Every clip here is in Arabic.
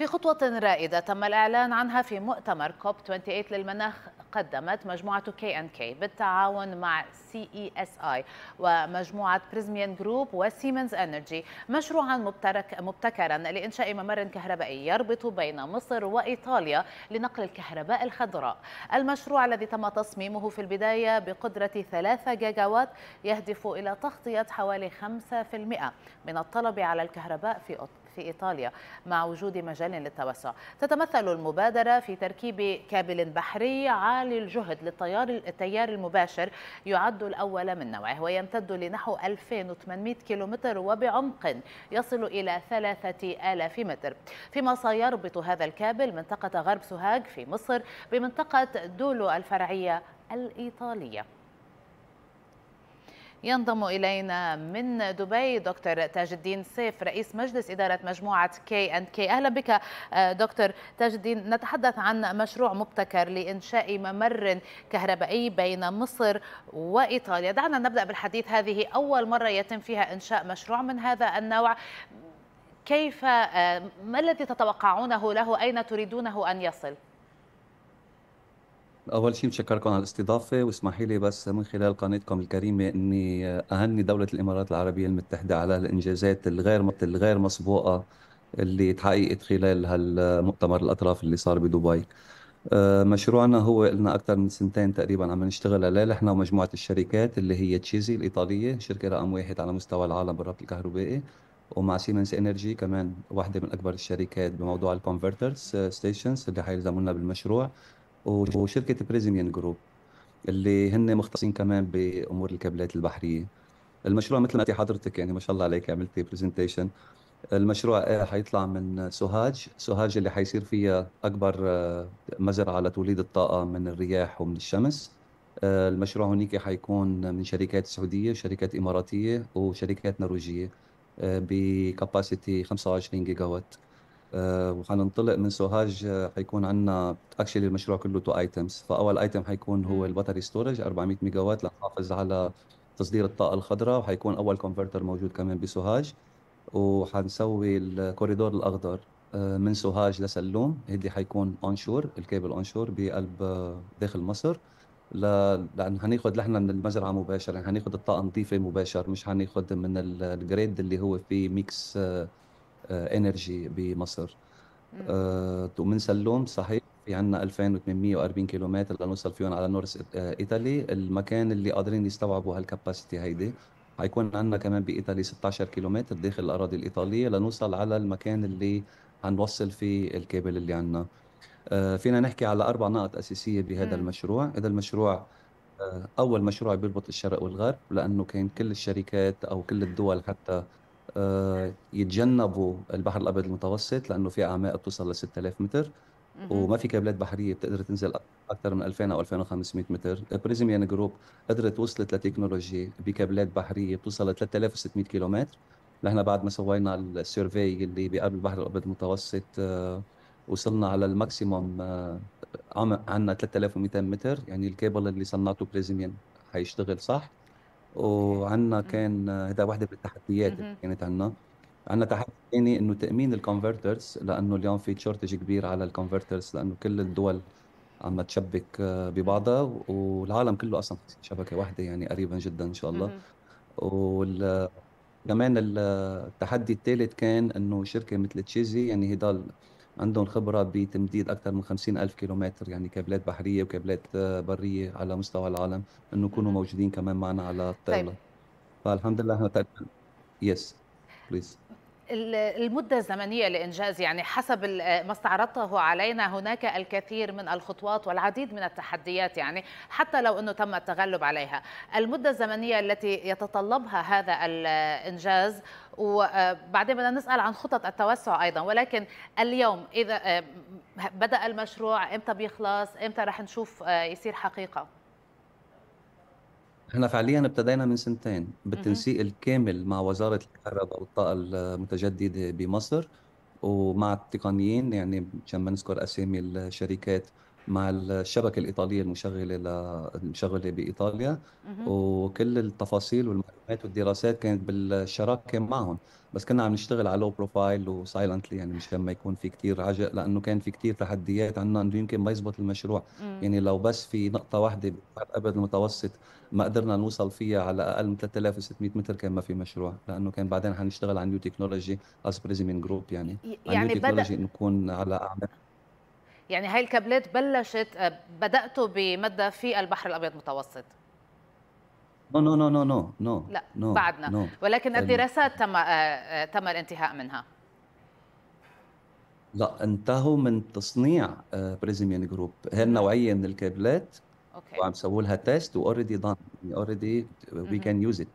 في خطوة رائدة تم الإعلان عنها في مؤتمر كوب 28 للمناخ قدمت مجموعة كي ان كي بالتعاون مع سي اي اس اي ومجموعة بريزميان جروب وسيمنز انرجي مشروعا مبترك مبتكرا لإنشاء ممر كهربائي يربط بين مصر وإيطاليا لنقل الكهرباء الخضراء المشروع الذي تم تصميمه في البداية بقدرة 3 جيجاوات يهدف إلى تغطية حوالي 5% من الطلب على الكهرباء في في إيطاليا مع وجود مجال للتوسع تتمثل المبادرة في تركيب كابل بحري عالي الجهد للتيار التيار المباشر يعد الأول من نوعه ويمتد لنحو 2800 كيلومتر وبعمق يصل إلى 3000 متر فيما سيربط هذا الكابل منطقة غرب سوهاج في مصر بمنطقة دولو الفرعية الإيطالية ينضم إلينا من دبي دكتور تاج الدين سيف رئيس مجلس إدارة مجموعة كي أند كي أهلا بك آه، دكتور تاج الدين نتحدث عن مشروع مبتكر لإنشاء ممر كهربائي بين مصر وإيطاليا دعنا نبدأ بالحديث هذه أول مرة يتم فيها إنشاء مشروع من هذا النوع كيف آه، ما الذي تتوقعونه له أين تريدونه أن يصل؟ أول شيء بشكركم على الاستضافة واسمحي لي بس من خلال قناتكم الكريمة إني أهني دولة الإمارات العربية المتحدة على الإنجازات الغير الغير مسبوقة اللي تحققت خلال هالمؤتمر الأطراف اللي صار بدبي. آه، مشروعنا هو لنا أكثر من سنتين تقريبا عم نشتغل عليه نحن ومجموعة الشركات اللي هي تشيزي الإيطالية شركة رقم واحد على مستوى العالم بالربط الكهربائي ومع سيمنز انرجي كمان واحدة من أكبر الشركات بموضوع الكونفرترز ستيشنز آه، اللي حيلزمونا بالمشروع وشركه بريزينيان جروب اللي هن مختصين كمان بامور الكابلات البحريه المشروع مثل ما قلتي حضرتك يعني ما شاء الله عليك عملتي برزنتيشن المشروع آه، حيطلع من سوهاج سوهاج اللي حيصير فيها اكبر آه، مزرعه لتوليد الطاقه من الرياح ومن الشمس آه، المشروع هناك حيكون من شركات سعوديه وشركات اماراتيه وشركات نرويجيه بكاباسيتي 25 وات آه، وحننطلق من سوهاج آه، حيكون عندنا اكشلي المشروع كله تو ايتمز فاول ايتم حيكون هو الباتري ستورج 400 ميجا وات لنحافظ على تصدير الطاقه الخضراء وحيكون اول كونفرتر موجود كمان بسوهاج وحنسوي الكوريدور الاخضر آه، من سوهاج لسلوم هدي حيكون اون شور الكيبل اون شور بقلب داخل مصر ل... لان هناخذ نحن من المزرعه مباشره يعني هناخذ الطاقه نظيفه مباشر مش هناخذ من الجريد اللي هو فيه ميكس انرجي آه، بمصر آه، ومن سلوم صحيح في عندنا 2840 كيلومتر لنوصل فيهم على نورث ايطالي آه، المكان اللي قادرين يستوعبوا هالكباسيتي هيدي حيكون عندنا كمان بايطالي 16 كيلومتر داخل الاراضي الايطاليه لنوصل على المكان اللي حنوصل فيه الكابل اللي عندنا فينا نحكي على اربع نقط اساسيه بهذا المشروع هذا المشروع اول مشروع بيربط الشرق والغرب لانه كان كل الشركات او كل الدول حتى آه، يتجنبوا البحر الابيض المتوسط لانه في اعماق بتوصل ل 6000 متر وما في كابلات بحريه بتقدر تنزل اكثر من 2000 او 2500 متر بريزميان يعني جروب قدرت وصلت لتكنولوجي بكابلات بحريه بتوصل ل 3600 كيلومتر نحن بعد ما سوينا السيرفي اللي بقبل البحر الابيض المتوسط آه، وصلنا على الماكسيموم آه، عندنا 3200 متر يعني الكابل اللي صنعته بريزميان يعني حيشتغل صح وعندنا كان هذا وحده من التحديات اللي كانت عندنا عندنا تحدي ثاني انه تامين الكونفرترز لانه اليوم في شورتج كبير على الكونفرترز لانه كل الدول عم تشبك ببعضها والعالم كله اصلا شبكه واحده يعني قريبا جدا ان شاء الله وال كمان التحدي الثالث كان انه شركه مثل تشيزي يعني هدال عندهم خبرة بتمديد أكثر من خمسين ألف كيلومتر يعني كابلات بحرية وكابلات آه، برية على مستوى العالم إنه يكونوا موجودين كمان معنا على الطاولة طيب. فالحمد لله احنا يس بليز المدة الزمنية لإنجاز يعني حسب ما استعرضته علينا هناك الكثير من الخطوات والعديد من التحديات يعني حتى لو أنه تم التغلب عليها المدة الزمنية التي يتطلبها هذا الإنجاز وبعدين بدنا نسأل عن خطط التوسع أيضا ولكن اليوم إذا آه، بدأ المشروع إمتى بيخلص إمتى رح نشوف آه، يصير حقيقة احنا فعليا ابتدينا من سنتين بالتنسيق الكامل مع وزارة الكهرباء والطاقة المتجددة بمصر ومع التقنيين يعني مشان ما نذكر أسامي الشركات مع الشبكه الايطاليه المشغله ل... المشغله بايطاليا وكل التفاصيل والمعلومات والدراسات كانت بالشراكه معهم بس كنا عم نشتغل على لو بروفايل وسايلنتلي يعني مشان ما يكون في كثير عجق لانه كان في كثير تحديات عندنا انه يمكن ما يزبط المشروع يعني لو بس في نقطه واحده ابعد المتوسط ما قدرنا نوصل فيها على اقل من 3600 متر كان ما في مشروع لانه كان بعدين حنشتغل على نيو تكنولوجي از بريزمين جروب يعني يعني بدا نكون على اعمال يعني هاي الكابلات بلشت آه، بداتوا بمدى في البحر الابيض المتوسط نو نو نو نو نو لا no, بعدنا no. ولكن الدراسات تم آه، آه، تم الانتهاء منها لا انتهوا من تصنيع بريزميان جروب هي النوعيه من الكابلات اوكي وعم سووا لها تيست واوريدي دان اوريدي وي كان يوز ات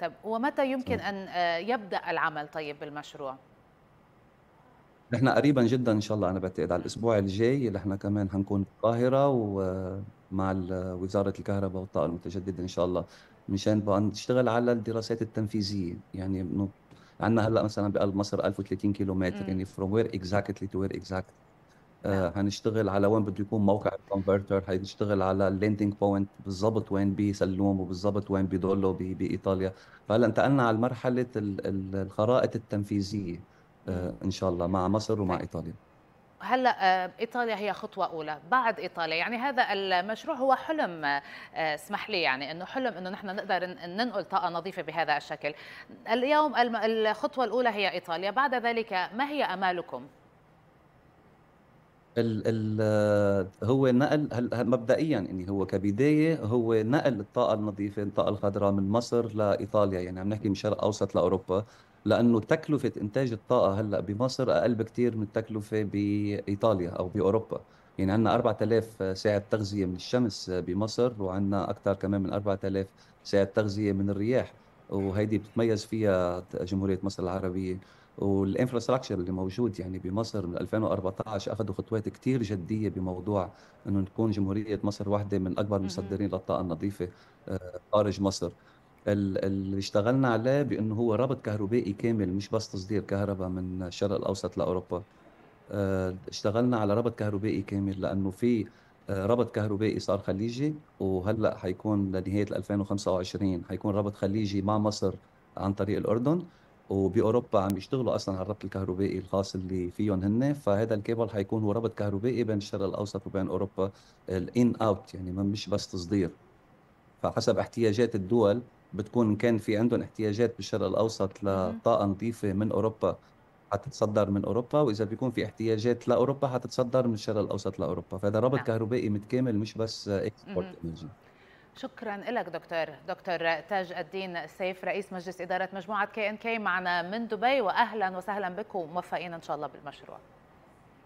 طيب ومتى يمكن ان يبدا العمل طيب بالمشروع؟ نحن قريبا جدا ان شاء الله انا بعتقد على الاسبوع الجاي نحن كمان حنكون بالقاهره ومع وزاره الكهرباء والطاقه المتجدده ان شاء الله مشان بقى نشتغل على الدراسات التنفيذيه يعني انه عندنا هلا مثلا بقلب مصر 1030 كيلومتر يعني فروم وير اكزاكتلي تو وير اكزاكتلي هنشتغل على وين بده يكون موقع الكونفرتر هنشتغل على الليندنج بوينت بالضبط وين بسلوم وبالضبط وين بدولو بايطاليا فهلا انتقلنا على مرحله الخرائط التنفيذيه آه، ان شاء الله مع مصر ومع طيب. ايطاليا هلا آه، ايطاليا هي خطوه اولى بعد ايطاليا يعني هذا المشروع هو حلم آه، اسمح لي يعني انه حلم انه نحن نقدر ننقل طاقه نظيفه بهذا الشكل اليوم الخطوه الاولى هي ايطاليا بعد ذلك ما هي امالكم ال ال هو نقل مبدئيا يعني هو كبدايه هو نقل الطاقه النظيفه الطاقه الخضراء من مصر لايطاليا يعني عم نحكي من الشرق الاوسط لاوروبا لانه تكلفه انتاج الطاقه هلا بمصر اقل بكثير من التكلفه بايطاليا او باوروبا يعني عندنا 4000 ساعه تغذيه من الشمس بمصر وعندنا اكثر كمان من 4000 ساعه تغذيه من الرياح وهيدي بتتميز فيها جمهوريه مصر العربيه والانفراستراكشر اللي موجود يعني بمصر من 2014 اخذوا خطوات كثير جديه بموضوع انه تكون جمهوريه مصر واحده من اكبر المصدرين للطاقه النظيفه آه، خارج مصر اللي اشتغلنا عليه بانه هو ربط كهربائي كامل مش بس تصدير كهرباء من الشرق الاوسط لاوروبا آه، اشتغلنا على ربط كهربائي كامل لانه في آه، ربط كهربائي صار خليجي وهلا حيكون لنهايه 2025 حيكون ربط خليجي مع مصر عن طريق الاردن وباوروبا عم يشتغلوا اصلا على الربط الكهربائي الخاص اللي فيهم هن فهذا الكيبل حيكون هو ربط كهربائي بين الشرق الاوسط وبين اوروبا الان اوت يعني مش بس تصدير فحسب احتياجات الدول بتكون كان في عندهم احتياجات بالشرق الاوسط لطاقه نظيفه من اوروبا حتتصدر من اوروبا واذا بيكون في احتياجات لاوروبا حتتصدر من الشرق الاوسط لاوروبا فهذا ربط نعم. كهربائي متكامل مش بس اكسبورت انرجي شكرا لك دكتور دكتور تاج الدين السيف رئيس مجلس اداره مجموعه كي ان كي معنا من دبي واهلا وسهلا بكم موفقين ان شاء الله بالمشروع